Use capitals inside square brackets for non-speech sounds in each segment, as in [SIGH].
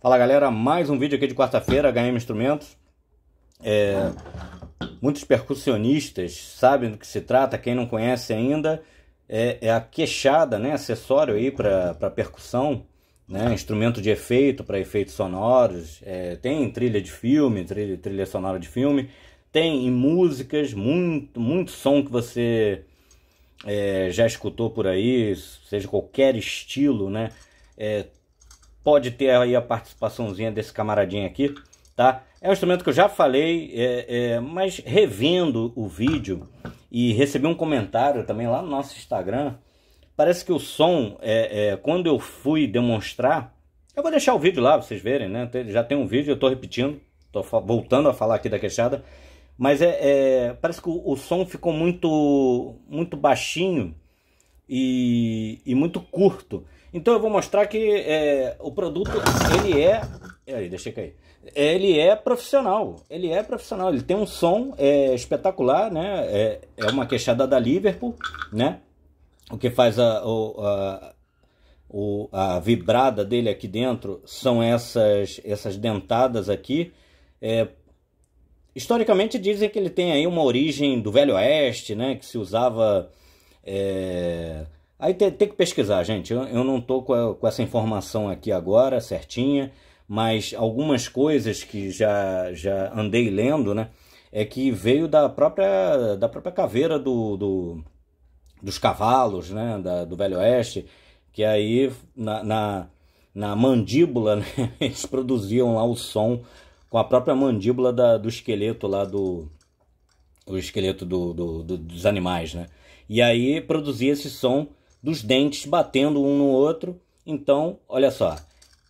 Fala galera, mais um vídeo aqui de quarta-feira, HM Instrumentos. É, muitos percussionistas sabem do que se trata, quem não conhece ainda, é, é a queixada, né? Acessório aí para percussão, né? Instrumento de efeito para efeitos sonoros. É, tem trilha de filme, trilha, trilha sonora de filme. Tem em músicas, muito, muito som que você é, já escutou por aí, seja qualquer estilo, né? É, pode ter aí a participaçãozinha desse camaradinho aqui, tá? É um instrumento que eu já falei, é, é, mas revendo o vídeo e recebi um comentário também lá no nosso Instagram, parece que o som, é, é quando eu fui demonstrar, eu vou deixar o vídeo lá pra vocês verem, né? Já tem um vídeo, eu tô repetindo, tô voltando a falar aqui da queixada, mas é, é, parece que o, o som ficou muito, muito baixinho e, e muito curto. Então eu vou mostrar que é, o produto ele é, aí deixei cair, ele é profissional, ele é profissional, ele tem um som é, espetacular, né? É, é uma queixada da Liverpool, né? O que faz a, a, a vibrada dele aqui dentro são essas essas dentadas aqui. É, historicamente dizem que ele tem aí uma origem do Velho Oeste, né? Que se usava é, Aí tem, tem que pesquisar, gente. Eu, eu não estou com, com, essa informação aqui agora certinha, mas algumas coisas que já, já andei lendo, né? É que veio da própria, da própria caveira do, do dos cavalos, né? Da, do Velho Oeste, que aí na, na, na mandíbula [LAUGHS] né? eles produziam lá o som com a própria mandíbula da, do esqueleto lá do. O esqueleto do, do, do dos animais, né? E aí produzia esse som dos dentes batendo um no outro. Então, olha só,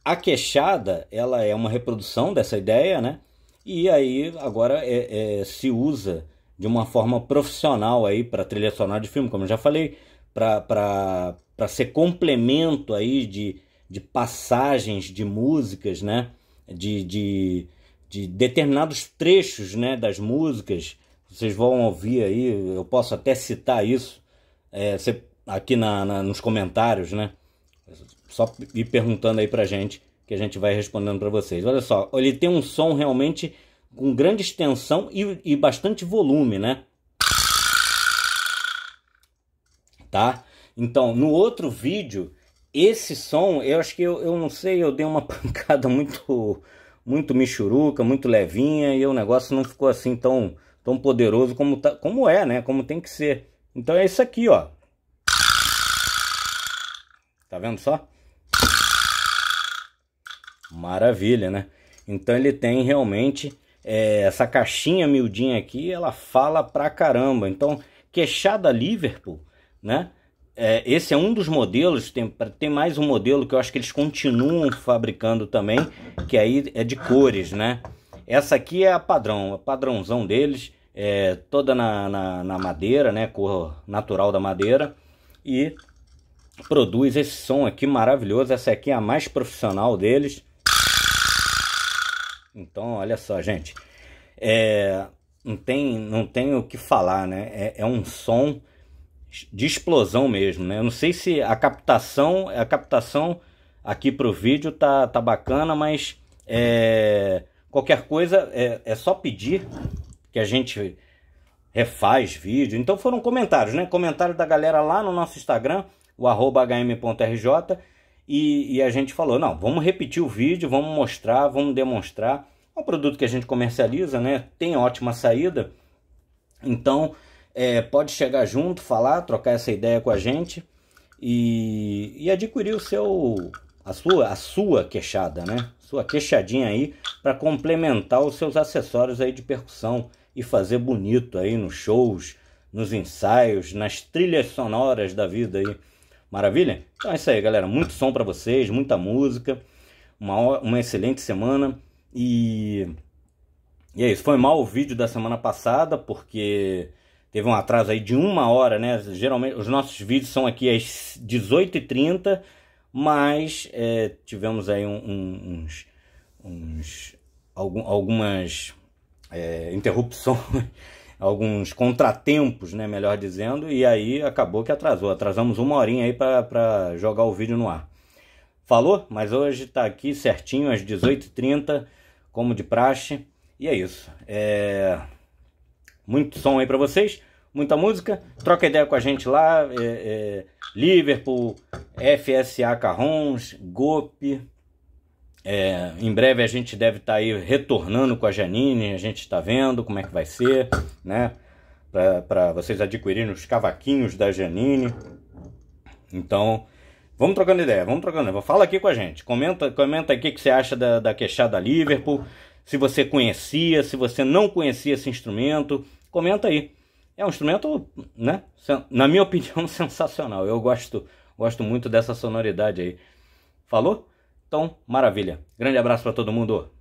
a queixada ela é uma reprodução dessa ideia, né? E aí agora é, é, se usa de uma forma profissional aí para trilha sonora de filme, como eu já falei, para ser complemento aí de, de passagens de músicas, né? De, de, de determinados trechos né, das músicas. Vocês vão ouvir aí, eu posso até citar isso. É, você aqui na, na, nos comentários, né? Só ir perguntando aí pra gente, que a gente vai respondendo para vocês. Olha só, ele tem um som realmente com grande extensão e, e bastante volume, né? Tá? Então, no outro vídeo, esse som, eu acho que eu, eu não sei, eu dei uma [LAUGHS] pancada muito muito michuruca, muito levinha e o negócio não ficou assim tão tão poderoso como tá, como é, né? Como tem que ser. Então é isso aqui, ó. Tá vendo só? Maravilha, né? Então ele tem realmente é, essa caixinha miudinha aqui, ela fala pra caramba. Então, queixada Liverpool, né? É, esse é um dos modelos, tem, tem mais um modelo que eu acho que eles continuam fabricando também, que aí é de cores, né? Essa aqui é a padrão, a padrãozão deles, é toda na, na, na madeira, né? Cor natural da madeira. E produz esse som aqui maravilhoso. Essa aqui é a mais profissional deles. Então, olha só, gente. É, não, tem, não tem o que falar, né? É, é, um som de explosão mesmo, né? Eu não sei se a captação, a captação aqui pro vídeo tá, tá bacana, mas é, qualquer coisa é, é só pedir que a gente refaz vídeo. Então foram comentários, né? Comentário da galera lá no nosso Instagram o arroba hm.rj, e, e a gente falou, não, vamos repetir o vídeo, vamos mostrar, vamos demonstrar. É um produto que a gente comercializa, né? Tem ótima saída. Então, é, pode chegar junto, falar, trocar essa ideia com a gente e, e adquirir o seu, a sua, a sua queixada, né? Sua queixadinha aí para complementar os seus acessórios aí de percussão e fazer bonito aí nos shows, nos ensaios, nas trilhas sonoras da vida aí. Maravilha? Então é isso aí, galera. Muito som para vocês, muita música. Uma, uma excelente semana. E... e é isso. Foi mal o vídeo da semana passada, porque teve um atraso aí de uma hora, né? Geralmente os nossos vídeos são aqui às 18h30, mas é, tivemos aí um, um, uns, uns algum, algumas é, interrupções alguns contratempos, né, melhor dizendo, e aí acabou que atrasou. Atrasamos uma horinha aí para jogar o vídeo no ar. Falou? Mas hoje está aqui certinho às 18h30, como de praxe. E é isso. É... Muito som aí para vocês, muita música. Troca ideia com a gente lá. É, é... Liverpool, FSA Carrons, Gope. É, em breve a gente deve estar tá aí retornando com a Janine, a gente está vendo como é que vai ser, né? Para vocês adquirirem os cavaquinhos da Janine. Então, vamos trocando ideia, vamos trocando ideia. Fala aqui com a gente, comenta, comenta aqui o que você acha da, da queixada Liverpool, se você conhecia, se você não conhecia esse instrumento, comenta aí. É um instrumento, né? Na minha [LAUGHS] opinião, sensacional. Eu gosto, gosto muito dessa sonoridade aí. Falou? Então, maravilha. Grande abraço para todo mundo.